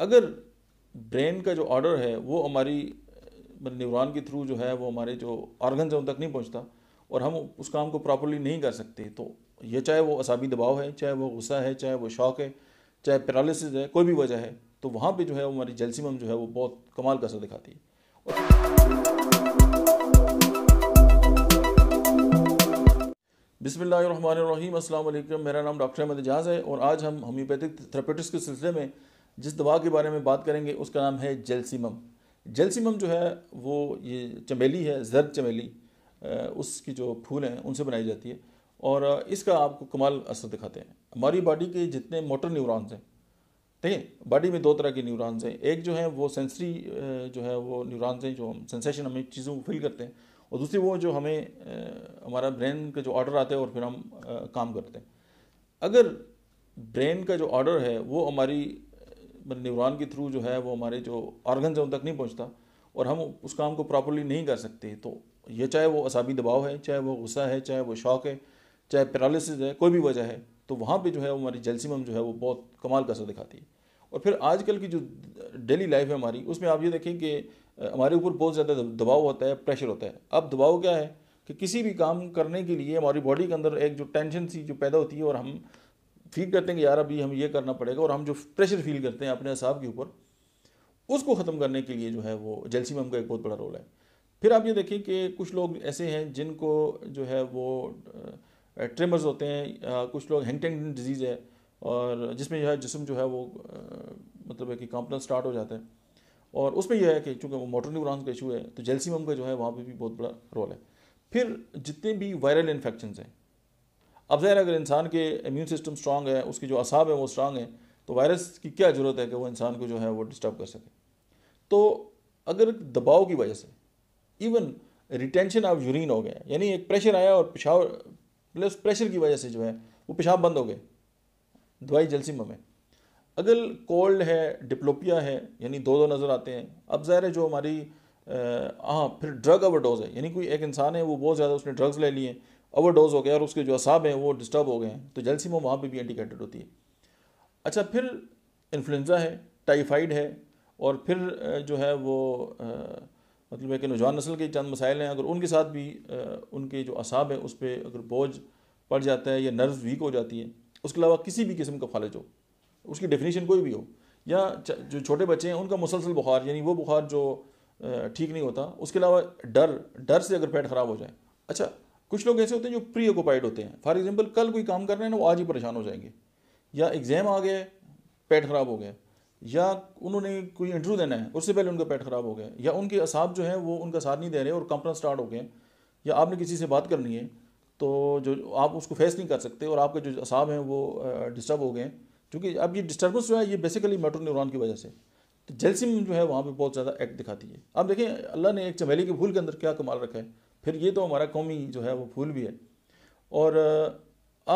अगर ब्रेन का जो ऑर्डर है वो हमारी न्यूरॉन मतलब के थ्रू जो है वो हमारे जो ऑर्गन है उन तक नहीं पहुँचता और हम उस काम को प्रॉपरली नहीं कर सकते तो ये चाहे वो असाबी दबाव है चाहे वो गुस्सा है चाहे वो शौक है चाहे पैरालिसिस है कोई भी वजह है तो वहाँ पर जो है हमारी जेलसीमम जो है वो बहुत कमाल का असर दिखाती है अस्सलाम वालेकुम मेरा नाम डॉक्टर अहमद एजाज़ है और आज हम होम्योपैथिक थेरेपेटिक्स के सिलसिले में जिस दवा के बारे में बात करेंगे उसका नाम है जेलसीमम जेलसीमम जो है वो ये चमेली है जर्द चमेली उसकी जो फूल हैं उनसे बनाई जाती है और इसका आपको कमाल असर दिखाते हैं हमारी बॉडी के जितने मोटर न्यूरॉन्स हैं ठीक है बॉडी में दो तरह के न्यूरॉन्स हैं एक जो है वो सेंसरी जो है वो न्यूरॉन्स हैं जो हम सेंसेशन हमें चीज़ों को फील करते हैं और दूसरी वो जो हमें हमारा ब्रेन का जो ऑर्डर आता है और फिर हम काम करते हैं अगर ब्रेन का जो ऑर्डर है वो हमारी मतलब न्यूरॉन के थ्रू जो है वो हमारे जो ऑर्गन उन तक नहीं पहुँचता और हम उस काम को प्रॉपरली नहीं कर सकते तो ये चाहे वो असाबी दबाव है चाहे वो गुस्सा है चाहे वो शौक है चाहे पैरालिसिस है कोई भी वजह है तो वहाँ पर जो है हमारी जेलसीमम जो है वो बहुत कमाल का असर दिखाती है और फिर आजकल की जो डेली लाइफ है हमारी उसमें आप ये देखें कि हमारे ऊपर बहुत ज़्यादा दबाव होता है प्रेशर होता है अब दबाव क्या है कि किसी भी काम करने के लिए हमारी बॉडी के अंदर एक जो टेंशन सी जो पैदा होती है और हम फील करते हैं कि यार अभी हमें ये करना पड़ेगा और हम जो प्रेशर फील करते हैं अपने असाब के ऊपर उसको ख़त्म करने के लिए जो है वो जेलसी मम का एक बहुत बड़ा रोल है फिर आप ये देखें कि कुछ लोग ऐसे हैं जिनको जो है वो ट्रेमर्स होते हैं कुछ लोग हैंगटेंगटन डिजीज़ है और जिसमें जो है जिसम जो है वो मतलब है कि कांपना स्टार्ट हो जाता है और उसमें यह है कि चूँकि वो मोटर न्यूरॉन्स का इशू है तो मम का जो है वहाँ पर भी बहुत बड़ा रोल है फिर जितने भी वायरल इन्फेक्शन हैं अब जहर अगर इंसान के इम्यून सिस्टम स्ट्रांग है उसकी जो असाब है वो स्ट्रांग है तो वायरस की क्या ज़रूरत है कि वो इंसान को जो है वो डिस्टर्ब कर सके तो अगर दबाव की वजह से इवन रिटेंशन ऑफ यूरिन हो गया यानी एक प्रेशर आया और पेशाब प्लस प्रेशर की वजह से जो है वो पेशाब बंद हो गए दवाई जलसी में अगर कोल्ड है डिप्लोपिया है यानी दो दो नज़र आते हैं अब ज़ाहिर है जो हमारी हाँ फिर ड्रग ओवरडोज है यानी कोई एक इंसान है वो बहुत ज़्यादा उसने ड्रग्स ले लिए हैं ओवरडोज हो गया और उसके जो असाब हैं वो डिस्टर्ब हो गए हैं तो में वहाँ पर भी इंडिकेटेड होती है अच्छा फिर इन्फ्लुन्ज़ा है टाइफाइड है और फिर जो है वो आ, मतलब है कि नौजवान नस्ल के चंद मसाइल हैं अगर उनके साथ भी आ, उनके जो असाब हैं उस पर अगर बोझ पड़ जाता है या नर्व वीक हो जाती है उसके अलावा किसी भी किस्म का फालज हो उसकी डेफिनेशन कोई भी हो या जो छोटे बच्चे हैं उनका मुसलसल बुखार यानी वो बुखार जो ठीक नहीं होता उसके अलावा डर डर से अगर पेट ख़राब हो जाए अच्छा कुछ लोग ऐसे होते हैं जो प्री ऑक्यूपाइड होते हैं फॉर एग्जाम्पल कल कोई काम कर रहे हैं ना वो आज ही परेशान हो जाएंगे या एग्ज़ाम आ गया पेट ख़राब हो गया या उन्होंने कोई इंटरव्यू देना है उससे पहले उनका पेट ख़राब हो गया या उनके असाब जो है वो उनका साथ नहीं दे रहे और कंपना स्टार्ट हो गए या आपने किसी से बात करनी है तो जो आप उसको फेस नहीं कर सकते और आपके जो असाब हैं वो डिस्टर्ब हो गए क्योंकि अब ये डिस्टर्बेंस जो है ये बेसिकली मेट्रो न्यूरॉन की वजह से तो जेलसिम जो है वहाँ पर बहुत ज़्यादा एक्ट दिखाती है अब देखें अल्लाह ने एक चमेली के फूल के अंदर क्या कमाल रखा है फिर ये तो हमारा कौमी जो है वो फूल भी है और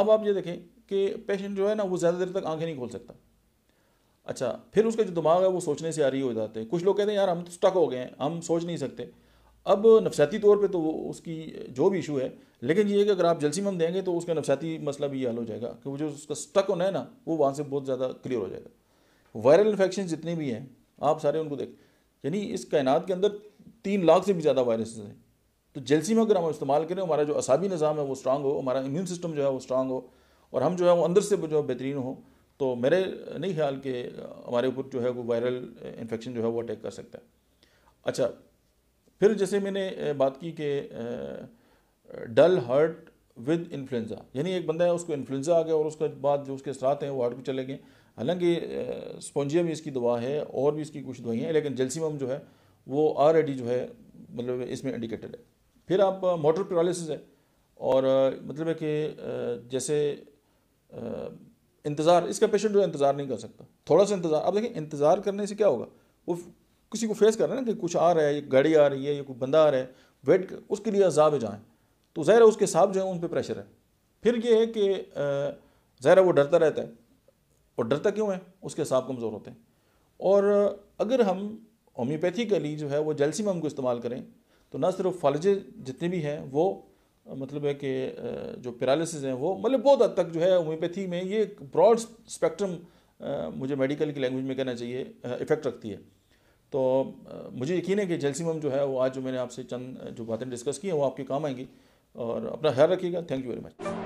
अब आप ये देखें कि पेशेंट जो है ना वो ज़्यादा देर तक आंखें नहीं खोल सकता अच्छा फिर उसका जो दिमाग है वो सोचने से आ रही हो जाते हैं कुछ लोग कहते हैं यार हम तो स्टक हो गए हैं हम सोच नहीं सकते अब नफसियाती तौर पे तो वो उसकी जो भी इशू है लेकिन ये है कि अगर आप जलसी में देंगे तो उसका नफसियाती मसला भी हल हो जाएगा कि वो जो उसका स्टक होना है ना वो वहाँ से बहुत ज़्यादा क्लियर हो जाएगा वायरल इन्फेक्शन जितने भी हैं आप सारे उनको देख यानी इस कायनात के अंदर तीन लाख से भी ज़्यादा वायरसेस हैं तो जेलसी में अगर हम इस्तेमाल करें हमारा जो असाबी निज़ाम है वो स्ट्रांग हो हमारा इम्यून सिस्टम जो है वो स्ट्रांग हो और हम जो है वो अंदर से जो बेहतरीन हो तो मेरे नहीं ख्याल के हमारे ऊपर जो है वो वायरल इन्फेक्शन जो है वो अटैक कर सकता है अच्छा फिर जैसे मैंने बात की कि डल हर्ट विद इन्फ्लुंज़ा यानी एक बंदा है उसको इन्फ्लुंज़ा आ गया और उसके बाद जो उसके साथ हैं वो हार्ट को चले गए हालांकि स्पॉन्जिया भी इसकी दवा है और भी इसकी कुछ दवाइयाँ हैं लेकिन जेलसीम जो है वो ऑलरेडी जो है मतलब इसमें इंडिकेटेड है फिर आप मोटर पैरालिसिस है और मतलब है कि जैसे इंतज़ार इसका पेशेंट जो इंतज़ार नहीं कर सकता थोड़ा सा इंतज़ार अब देखें इंतज़ार करने से क्या होगा वो किसी को फेस कर रहे हैं ना कि कुछ आ रहा है ये गाड़ी आ रही है या कोई बंदा आ रहा है वेट उसके लिए अजाब जाएँ तो ज़ाहिर है उसके हिसाब जो है उन पर प्रेशर है फिर ये है कि ज़ाहिर वो डरता रहता है और डरता क्यों है उसके हिसाब कमज़ोर होते हैं और अगर हम होम्योपैथी के लिए जो है वो जेलसीम को हमको इस्तेमाल करें तो ना सिर्फ फालजे जितने भी हैं वो मतलब है कि जो पैरालिसिस हैं वो मतलब बहुत हद तक जो है होम्योपैथी में ये ब्रॉड स्पेक्ट्रम मुझे मेडिकल की लैंग्वेज में कहना चाहिए इफेक्ट रखती है तो मुझे यकीन है कि जेलसीमम जो है वो आज जो मैंने आपसे चंद जो बातें डिस्कस की हैं वो आपके काम आएंगी और अपना ख्याल रखिएगा थैंक यू वेरी मच